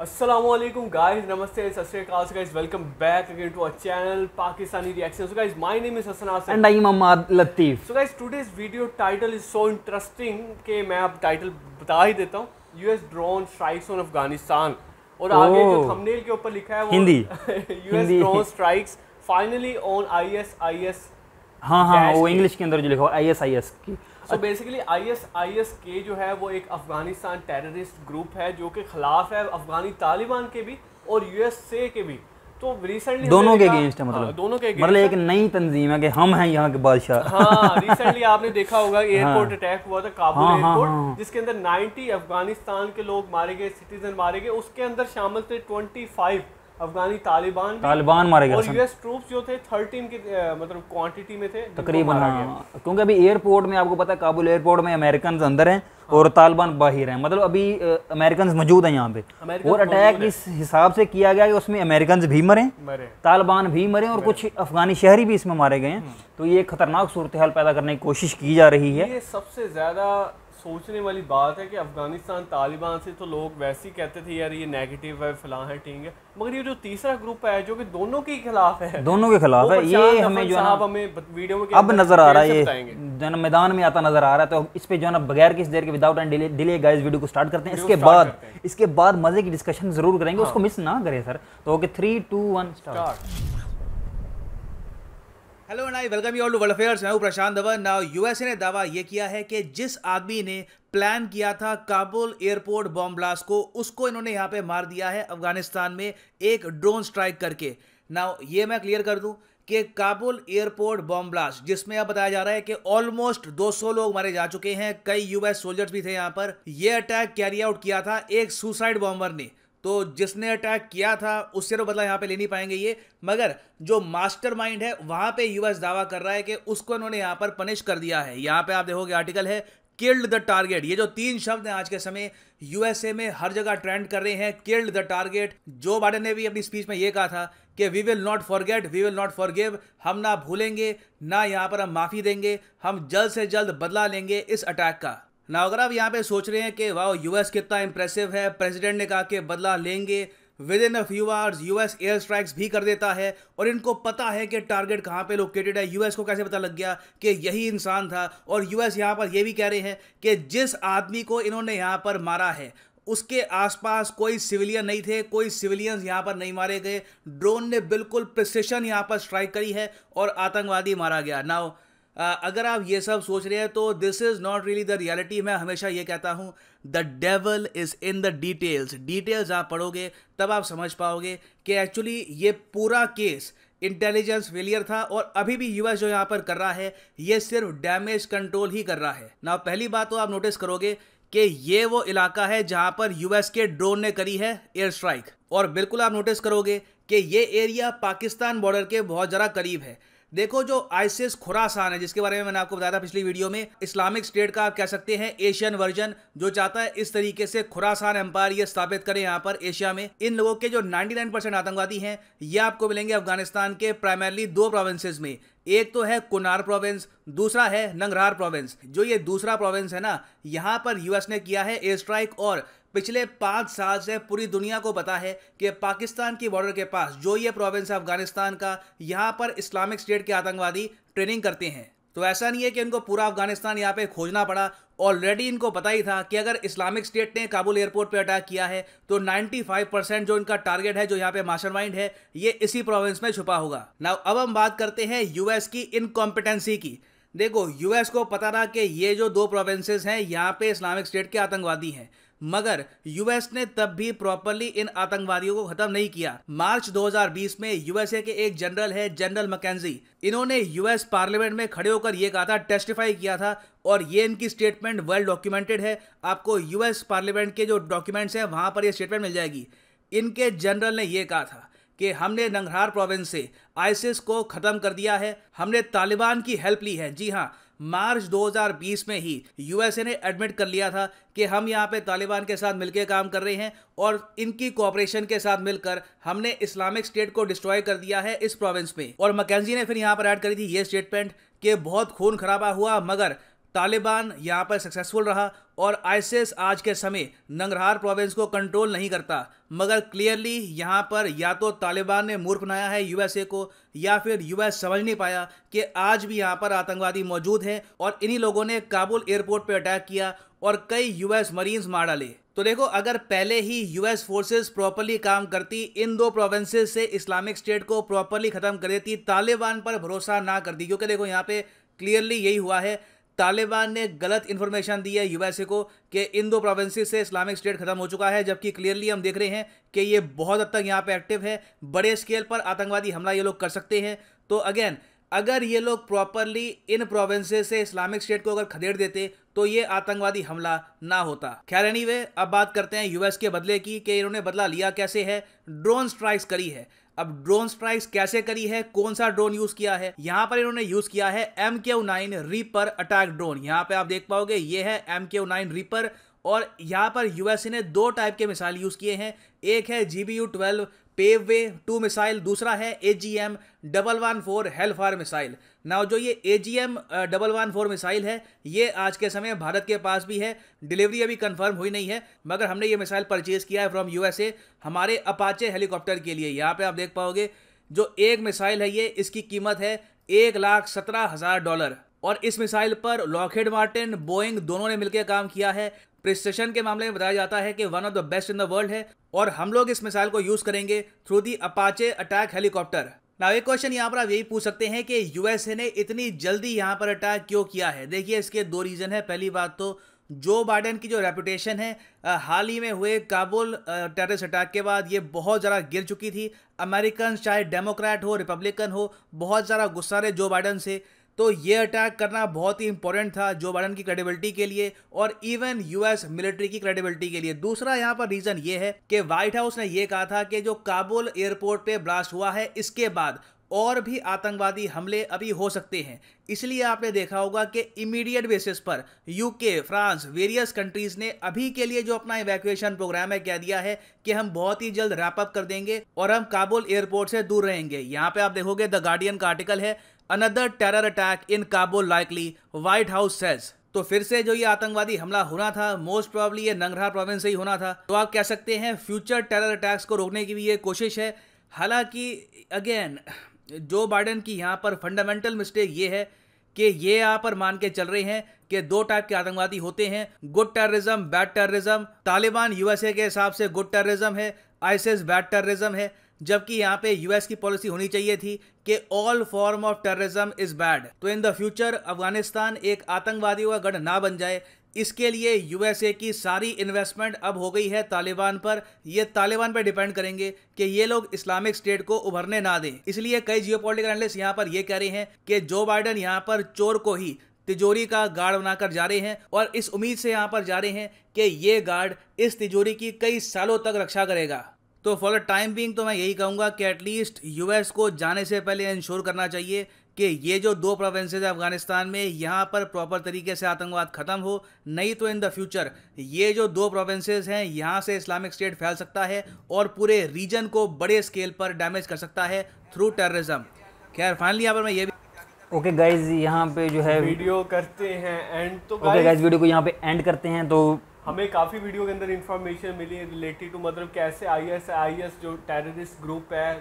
Aslam guys नमस्ते सत guys welcome back again to our channel Pakistani reaction so guys my name is Hasan Hasan and I am Ahmed Latif so guys today's video title is so interesting के मैं अब title बता ही देता हूँ US drone strikes on Afghanistan और oh. आगे जो थंबनेल के ऊपर लिखा है वो Hindi US drone strikes finally on ISIS हाँ हाँ वो इंग्लिश के अंदर जो लिखा हुआ आई एस आई एस की तो basically I S I S के जो है वो एक अफगानिस्तान टेररिस्ट ग्रुप है जो कि खिलाफ है अफगानी तालिबान के भी और यूएसए के भी तो रिसेंटली मतलब। हाँ, दोनों के अगेंस्ट मतलब है मतलब दोनों के मतलब एक नई तंजीम है कि हम हैं यहाँ के बादशाह रिसेंटली हाँ, आपने देखा होगा एयरपोर्ट हाँ। अटैक हुआ था काबुल एयरपोर्ट जिसके अंदर 90 अफगानिस्तान के लोग मारे गए सिटीजन मारे गए उसके अंदर शामिल थे 25 अफगानी तालिबान तालिबान मारे गए और यूएस ट्रूप्स जो थे थर्टीन के मतलब क्वांटिटी में थे तकरीबन हाँ क्योंकि अभी एयरपोर्ट में आपको पता है काबुल एयरपोर्ट में अमेरिकन अंदर हैं हाँ। और तालिबान बाहर हैं मतलब अभी अमेरिकन मौजूद हैं यहाँ पे और अटैक इस हिसाब से किया गया कि उसमें अमेरिकन भी मरे तालिबान भी मरे और कुछ अफगानी शहरी भी इसमें मारे गए हैं हम्म। तो ये खतरनाक सूरत हाल पैदा करने की कोशिश की जा रही है ये सबसे ज़्यादा सोचने वाली बात है कि अफ़गानिस्तान तालिबान से तो लोग वैसे ही कहते थे यार ये नेगेटिव है फलां है ठीक है मगर ये जो तीसरा ग्रुप है जो कि दोनों के खिलाफ है दोनों के खिलाफ है ये हमें जो आप हमें वीडियो में अब नज़र आ रहा है ये जो मैदान में आता नज़र आ रहा है तो इस पर जो है बगैर किस देर के without any delay guys video को स्टार्ट करते हैं इसके बाद इसके बाद मज़े की डिस्कशन ज़रूर करेंगे हाँ। उसको मिस ना करें सर तो okay three two one start hello and I welcome you all to world affairs मैं हूं प्रशांत धवन नाउ यूएसए ने दावा यह किया है कि जिस आदमी ने प्लान किया था काबुल एयरपोर्ट बॉम्ब ब्लास्ट को उसको इन्होंने यहाँ पे मार दिया है अफगानिस्तान में एक ड्रोन स्ट्राइक करके नाउ ये मैं क्लियर कर दूं कि काबुल एयरपोर्ट बॉम्ब ब्लास्ट जिसमें अब बताया जा रहा है कि ऑलमोस्ट 200 लोग मारे जा चुके हैं कई यूएस सोल्जर्स भी थे यहाँ पर यह अटैक कैरी आउट किया था एक सुसाइड बॉम्बर ने तो जिसने अटैक किया था उससे तो बदला यहाँ पे ले नहीं पाएंगे ये मगर जो मास्टरमाइंड है वहाँ पे यूएस दावा कर रहा है कि उसको इन्होंने यहाँ पर पनिश कर दिया है यहाँ पे आप देखोगे आर्टिकल है किल्ड द टारगेट ये जो तीन शब्द हैं आज के समय यूएसए में हर जगह ट्रेंड कर रहे हैं किल्ड द टारगेट जो बाइडन ने भी अपनी स्पीच में ये कहा था कि we will not forget we will not forgive हम ना भूलेंगे ना यहाँ पर हम माफ़ी देंगे हम जल्द से जल्द बदला लेंगे इस अटैक का ना अगर आप यहाँ पे सोच रहे हैं कि वाह यूएस कितना इंप्रेसिव है प्रेसिडेंट ने कहा कि बदला लेंगे within a few hours US air strikes भी कर देता है और इनको पता है कि टारगेट कहाँ पे लोकेटेड है यूएस को कैसे पता लग गया कि यही इंसान था और यूएस यहाँ पर यह भी कह रहे हैं कि जिस आदमी को इन्होंने यहाँ पर मारा है उसके आसपास कोई सिविलियन नहीं थे कोई सिविलियंस यहाँ पर नहीं मारे गए ड्रोन ने बिल्कुल प्रिसिशन यहाँ पर स्ट्राइक करी है और आतंकवादी मारा गया नाउ अगर आप ये सब सोच रहे हैं तो this is not really the reality मैं हमेशा ये कहता हूँ the devil is in the details details आप पढ़ोगे तब आप समझ पाओगे कि एक्चुअली ये पूरा केस इंटेलिजेंस फेलियर था और अभी भी यूएस जो यहाँ पर कर रहा है ये सिर्फ डैमेज कंट्रोल ही कर रहा है ना पहली बात तो आप नोटिस करोगे कि ये वो इलाका है जहां पर यूएस के ड्रोन ने करी है एयर स्ट्राइक और बिल्कुल आप नोटिस करोगे कि ये एरिया पाकिस्तान बॉर्डर के बहुत ज़रा करीब है देखो जो आइसिस खुरासान है जिसके बारे में मैंने आपको बताया था पिछली वीडियो में इस्लामिक स्टेट का आप कह सकते हैं एशियन वर्जन जो चाहता है इस तरीके से खुरासान एम्पायर ये स्थापित करे यहाँ पर एशिया में इन लोगों के जो 99 परसेंट आतंकवादी हैं ये आपको मिलेंगे अफगानिस्तान के प्राइमरली दो प्रोविंसेज में एक तो है कुनार प्रोविंस दूसरा है नंगरार प्रोविंस जो ये दूसरा प्रोविंस है ना यहाँ पर यूएस ने किया है एयर स्ट्राइक और पिछले पाँच साल से पूरी दुनिया को पता है कि पाकिस्तान की बॉर्डर के पास जो ये प्रोविंस है अफगानिस्तान का यहाँ पर इस्लामिक स्टेट के आतंकवादी ट्रेनिंग करते हैं तो ऐसा नहीं है कि इनको पूरा अफगानिस्तान यहाँ पे खोजना पड़ा ऑलरेडी इनको पता ही था कि अगर इस्लामिक स्टेट ने काबुल एयरपोर्ट पर अटैक किया है तो 95 परसेंट जो इनका टारगेट है जो यहाँ पे मास्टरमाइंड है ये इसी प्रोविंस में छुपा होगा नाउ अब हम बात करते हैं यूएस की इनकॉम्पिटेंसी की देखो यूएस को पता था कि ये जो दो प्रोविंसेस हैं यहाँ पे इस्लामिक स्टेट के आतंकवादी हैं मगर यूएस ने तब भी प्रॉपरली इन आतंकवादियों को खत्म नहीं किया मार्च 2020 में यूएसए के एक जनरल है जनरल मकैनजी इन्होंने यूएस पार्लियामेंट में खड़े होकर यह कहा था टेस्टिफाई किया था और ये इनकी स्टेटमेंट वेल डॉक्यूमेंटेड है आपको यूएस पार्लियामेंट के जो डॉक्यूमेंट्स हैं वहां पर यह स्टेटमेंट मिल जाएगी इनके जनरल ने यह कहा था कि हमने नंगहार प्रोविंस से आइसिस को ख़त्म कर दिया है हमने तालिबान की हेल्प ली है जी हाँ मार्च 2020 में ही यूएसए ने एडमिट कर लिया था कि हम यहाँ पे तालिबान के साथ मिलकर काम कर रहे हैं और इनकी कॉपरेशन के साथ मिलकर हमने इस्लामिक स्टेट को डिस्ट्रॉय कर दिया है इस प्रोविंस में और मकैनजी ने फिर यहाँ पर ऐड करी थी ये स्टेटमेंट कि बहुत खून खराबा हुआ मगर तालिबान यहाँ पर सक्सेसफुल रहा और आईसीएस आज के समय नंगरहार प्रोविंस को कंट्रोल नहीं करता मगर क्लियरली यहाँ पर या तो तालिबान ने मूर्ख बनाया है यूएसए को या फिर यूएस समझ नहीं पाया कि आज भी यहाँ पर आतंकवादी मौजूद हैं और इन्हीं लोगों ने काबुल एयरपोर्ट पर अटैक किया और कई यूएस मरीन्स मार डाले तो देखो अगर पहले ही यूएस फोर्सेस प्रॉपरली काम करती इन दो प्रोविंसेस से इस्लामिक स्टेट को प्रॉपरली खत्म कर देती तालिबान पर भरोसा ना करती क्योंकि देखो यहाँ पे क्लियरली यही हुआ है तालिबान ने गलत इन्फॉर्मेशन दी है यूएसए को कि इन दो प्रोविंसेस से इस्लामिक स्टेट खत्म हो चुका है जबकि क्लियरली हम देख रहे हैं कि ये बहुत हद तक यहाँ पे एक्टिव है बड़े स्केल पर आतंकवादी हमला ये लोग कर सकते हैं तो अगेन अगर ये लोग प्रॉपरली इन प्रोविंसेस से इस्लामिक स्टेट को अगर खदेड़ देते तो ये आतंकवादी हमला ना होता खैर एनी anyway, अब बात करते हैं यूएस के बदले की कि इन्होंने बदला लिया कैसे है ड्रोन स्ट्राइक्स करी है अब ड्रोन स्ट्राइक्स कैसे करी है कौन सा ड्रोन यूज किया है यहाँ पर इन्होंने यूज किया है M Q nine reaper attack drone यहाँ पे आप देख पाओगे ये है एम क्यू नाइन रीपर और यहाँ पर यूएसए ने दो टाइप के मिसाइल यूज़ किए हैं एक है G B U twelve Paveway two missile दूसरा है A G M double one four R missile now जो ये A G M double one four missile है ये आज के समय भारत के पास भी है डिलीवरी अभी कंफर्म हुई नहीं है मगर हमने ये मिसाइल परचेज किया है फ्रॉम ए हमारे अपाचे हेलीकॉप्टर के लिए यहाँ पे आप देख पाओगे जो एक मिसाइल है ये इसकी कीमत है एक लाख सत्रह हज़ार डॉलर और इस मिसाइल पर लॉकहेड मार्टिन बोइंग दोनों ने मिलकर काम किया है प्रिस्टेशन के मामले में बताया जाता है कि one of the best in the world है और हम लोग इस मिसाइल को यूज़ करेंगे through the Apache attack helicopter ना एक क्वेश्चन यहाँ पर आप यही पूछ सकते हैं कि यूएसए ने इतनी जल्दी यहाँ पर अटैक क्यों किया है देखिए इसके दो रीज़न है पहली बात तो जो बाइडेन की जो रेपुटेशन है हाल ही में हुए काबुल टेररिस्ट अटैक के बाद ये बहुत ज़्यादा गिर चुकी थी अमेरिकन चाहे डेमोक्रेट हो रिपब्लिकन हो बहुत ज़्यादा गुस्सा रहे जो बाइडन से तो ये अटैक करना बहुत ही इंपॉर्टेंट था जो बाइडन की क्रेडिबिलिटी के लिए और इवन यूएस मिलिट्री की क्रेडिबिलिटी के लिए दूसरा यहाँ पर रीजन ये है कि व्हाइट हाउस ने यह कहा था कि जो काबुल एयरपोर्ट पे ब्लास्ट हुआ है इसके बाद और भी आतंकवादी हमले अभी हो सकते हैं इसलिए आपने देखा होगा कि इमीडिएट बेसिस पर यूके फ्रांस वेरियस कंट्रीज ने अभी के लिए जो अपना इवैक्यूएशन प्रोग्राम है कह दिया है कि हम बहुत ही जल्द रैपअप कर देंगे और हम काबुल एयरपोर्ट से दूर रहेंगे यहाँ पे आप देखोगे द गार्डियन का आर्टिकल है another terror attack in Kabul likely White House says तो फिर से जो ये आतंकवादी हमला होना था मोस्ट प्रॉब्ली ये नंगरा प्रोविंस से ही होना था तो आप कह सकते हैं फ्यूचर टेरर अटैक्स को रोकने की भी ये कोशिश है हालांकि अगेन जो बाइडन की यहाँ पर फंडामेंटल मिस्टेक ये है कि ये यहाँ पर मान के चल रहे हैं कि दो टाइप के आतंकवादी होते हैं good terrorism bad terrorism Taliban USA के हिसाब से गुड टेररिज्म है आईसिस बैड टेररिज्म है जबकि यहाँ पे यूएस की पॉलिसी होनी चाहिए थी कि all form of terrorism is bad तो इन द फ्यूचर अफगानिस्तान एक आतंकवादियों का गढ़ ना बन जाए इसके लिए यूएसए की सारी इन्वेस्टमेंट अब हो गई है तालिबान पर ये तालिबान पर डिपेंड करेंगे कि ये लोग इस्लामिक स्टेट को उभरने ना दें इसलिए कई जियो पोलिटिकल यहाँ पर ये कह रहे हैं कि जो बाइडन यहाँ पर चोर को ही तिजोरी का गार्ड बनाकर जा रहे हैं और इस उम्मीद से यहाँ पर जा रहे हैं कि ये गार्ड इस तिजोरी की कई सालों तक रक्षा करेगा तो फॉर टाइम बिंग तो मैं यही कहूँगा कि एटलीस्ट यूएस को जाने से पहले इंश्योर करना चाहिए कि ये जो दो प्रोविंसेज है अफगानिस्तान में यहाँ पर प्रॉपर तरीके से आतंकवाद ख़त्म हो नहीं तो इन द फ्यूचर ये जो दो प्रोविंसेज हैं यहाँ से इस्लामिक स्टेट फैल सकता है और पूरे रीजन को बड़े स्केल पर डैमेज कर सकता है थ्रू टेररिज्म खैर फाइनली यहाँ पर मैं ये भी ओके गाइज यहाँ पे जो है वीडियो करते हैं एंड तो गाइज okay, वीडियो को यहाँ पे एंड करते हैं तो हमें काफ़ी वीडियो के अंदर इन्फॉर्मेशन मिली है रिलेटेड टू मतलब कैसे आई एस आई एस जो टेररिस्ट ग्रुप है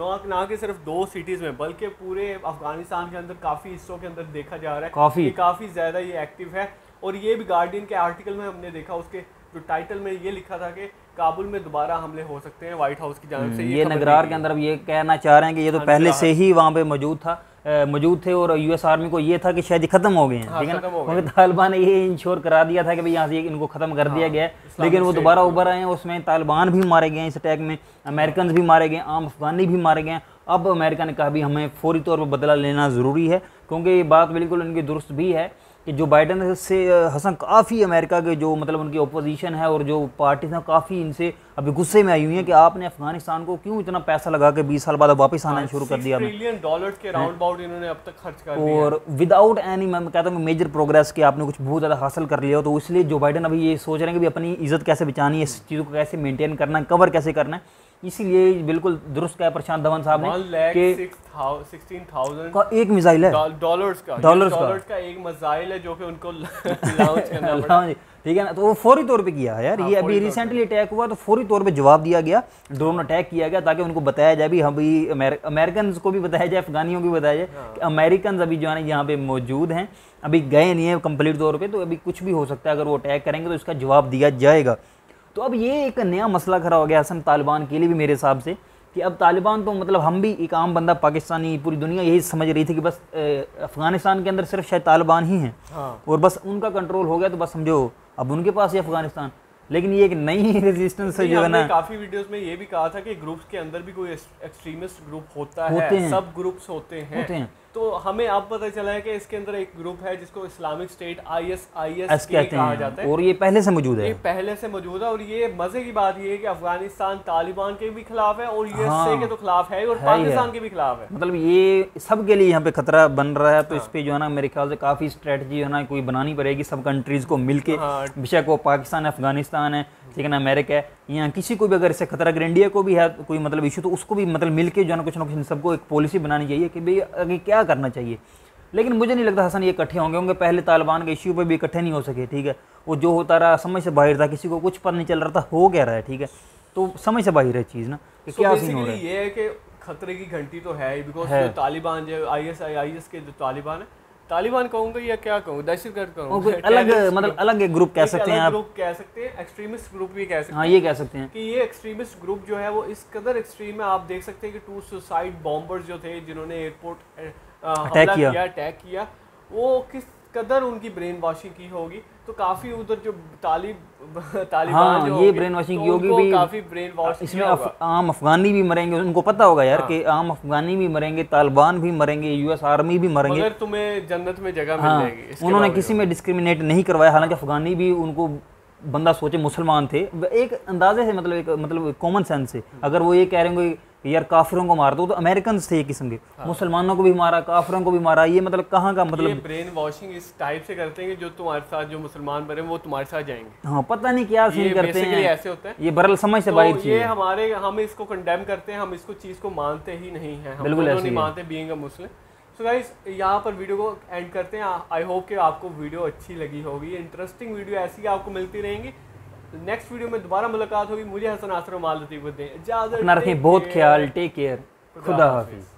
ना ना कि सिर्फ दो सिटीज़ में बल्कि पूरे अफगानिस्तान के अंदर काफ़ी हिस्सों के अंदर देखा जा रहा है काफ़ी काफ़ी ज़्यादा ये एक्टिव है और ये भी गार्डियन के आर्टिकल में हमने देखा उसके जो टाइटल में ये लिखा था कि काबुल में दोबारा हमले हो सकते हैं व्हाइट हाउस की जानब से ये, ये नगरार के अंदर ये कहना चाह रहे हैं कि ये तो हाँ, पहले से ही वहाँ पे मौजूद था मौजूद थे और यूएस आर्मी को ये था कि शायद ख़त्म हो गए हैं हाँ, ठीक है ना क्योंकि तालिबान ने ये इंश्योर करा दिया था कि भाई यहाँ से इनको ख़त्म कर दिया हाँ, गया है लेकिन वो दोबारा उभर आए हैं उसमें तालिबान भी मारे गए इस अटैक में अमेरिकन भी मारे गए आम अफगानी भी मारे गए अब अमेरिका ने कहा भी हमें फौरी तौर पर बदला लेना ज़रूरी है क्योंकि ये बात बिल्कुल उनकी दुरुस्त भी है कि जो बाइडन से हसन काफ़ी अमेरिका के जो मतलब उनकी अपोजिशन है और जो पार्टीज हैं काफ़ी इनसे अभी गुस्से में आई हुई हैं कि आपने अफगानिस्तान को क्यों इतना पैसा लगा के 20 साल बाद वापस आना शुरू कर दिया मिलियन डॉलर के राउंड अबाउट इन्होंने अब तक खर्च कर और विदाउट एनी मैं कहता हूँ मेजर प्रोग्रेस के आपने कुछ बहुत ज़्यादा हासिल कर लिया तो इसलिए जो बाइडन अभी ये सोच रहे हैं कि अपनी इज्जत कैसे बचानी है इस चीज़ को कैसे मेनटेन करना है कवर कैसे करना है इसीलिए बिल्कुल दुरुस्त कहा प्रशांत धवन साहब ने कि का एक मिसाइल है डॉलर्स का डॉलर्स का, का एक मिसाइल है जो कि उनको लॉन्च करना पड़ा हाँ ठीक है ना तो वो फौरी तौर पे किया है यार हाँ, ये अभी रिसेंटली अटैक हुआ तो फौरी तौर पे जवाब दिया गया ड्रोन अटैक किया गया ताकि उनको बताया जाए भी हम हाँ अमेरिकन को भी बताया जाए अफगानियों को भी बताया जाए कि अमेरिकन अभी जो है यहाँ पे मौजूद हैं अभी गए नहीं है कम्प्लीट तौर पर तो अभी कुछ भी हो सकता है अगर वो अटैक करेंगे तो इसका जवाब दिया जाएगा तो अब ये एक नया मसला खड़ा हो गया असम तालिबान के लिए भी मेरे हिसाब से कि अब तालिबान तो मतलब हम भी एक आम बंदा पाकिस्तानी पूरी दुनिया यही समझ रही थी कि बस अफ़गानिस्तान के अंदर सिर्फ शायद तालिबान ही हैं हाँ। और बस उनका कंट्रोल हो गया तो बस समझो अब उनके पास ही अफ़गानिस्तान लेकिन ये एक नई रेजिस्टेंस है जो है ना काफी वीडियोस में ये भी कहा था कि ग्रुप्स के अंदर भी कोई एक्सट्रीमिस्ट ग्रुप होता होते है हैं। सब ग्रुप्स होते हैं होते हैं तो हमें अब पता चला है कि इसके अंदर एक ग्रुप है जिसको Islamic State I S I S कहा जाता है और ये पहले से मौजूद है ये पहले से मौजूद है और ये मजे की बात ये है कि अफगानिस्तान तालिबान के भी खिलाफ है और यूएसए हाँ, के तो खिलाफ है और पाकिस्तान के भी खिलाफ है मतलब ये सब के लिए यहाँ पे खतरा बन रहा है तो इस पर जो है ना मेरे ख्याल से काफ़ी स्ट्रेटजी है ना कोई बनानी पड़ेगी सब कंट्रीज को मिल के हाँ। बेशक वो पाकिस्तान अफगानिस्तान है लेकिन अमेरिका है या किसी को भी अगर इससे खतरा अगर इंडिया को भी है कोई मतलब इशू तो उसको भी मतलब मिलकर जो है कुछ ना कुछ सबको एक पॉलिसी बनानी चाहिए कि भाई आगे क्या करना चाहिए लेकिन मुझे नहीं लगता हसन ये इकट्ठे होंगे होंगे पहले तालिबान के इश्यू पर भी इकट्ठे नहीं हो सके ठीक है वो जो होता रहा समझ से बाहर था किसी को कुछ पता नहीं चल रहा था हो क्या रहा है ठीक है तो समझ से बाहर है चीज़ ना कि क्या सीन हो रहा है ये है कि खतरे की घंटी तो है बिकॉज तालिबान जो आई एस आई आई एस के जो तालिबान है तालिबान कहूंगा या क्या कहूँ दहशतगर्द कहूँ अलग मतलब अलग एक ग्रुप कह सकते हैं आप ग्रुप कह सकते हैं एक्सट्रीमिस्ट ग्रुप भी कह सकते हाँ, हैं ये कह सकते हैं कि ये एक्सट्रीमिस्ट ग्रुप जो है वो इस कदर एक्सट्रीम है आप देख सकते हैं कि टू सुसाइड बॉम्बर्स जो थे जिन्होंने एयरपोर्ट अटैक किया अटैक किया वो किस कदर उनकी ब्रेन वॉशिंग की होगी तो काफी उधर जो तालिब तालिबान हाँ, जो ये ब्रेन वॉशिंग की होगी भी काफी ब्रेन वॉश इसमें आम अफगानी भी मरेंगे उनको पता होगा यार हाँ। कि आम अफगानी भी मरेंगे तालिबान भी मरेंगे यूएस आर्मी भी मरेंगे अगर तुम्हें जन्नत में जगह हाँ, मिल जाएगी उन्होंने किसी में डिस्क्रिमिनेट नहीं करवाया हालांकि अफगानी भी उनको बंदा सोचे मुसलमान थे एक अंदाजे से मतलब एक मतलब कॉमन सेंस से हाँ। अगर वो ये कह रहे हैं यार काफिरों को मार दो तो अमेरिकन थे ये किस्म के हाँ। मुसलमानों को भी मारा काफिरों को भी मारा ये मतलब कहाँ का मतलब ब्रेन वॉशिंग इस टाइप से करते हैं जो तुम्हारे साथ जो मुसलमान बने वो तुम्हारे साथ जाएंगे हाँ पता नहीं क्या सीन करते हैं ऐसे होता है ये बरल समझ से तो बाहर ये हमारे हम इसको कंडेम करते हैं हम इसको चीज़ को मानते ही नहीं तो है बिल्कुल नहीं मानते बींग मुस्लिम सो गाइस यहाँ पर वीडियो को एंड करते हैं आई होप कि आपको वीडियो अच्छी लगी होगी इंटरेस्टिंग वीडियो ऐसी आपको मिलती रहेंगी नेक्स्ट वीडियो तो में दोबारा मुलाकात होगी मुझे हसन आसरम वाल इजाजत रखें बहुत ख्याल टेक केयर खुदा हाफिज़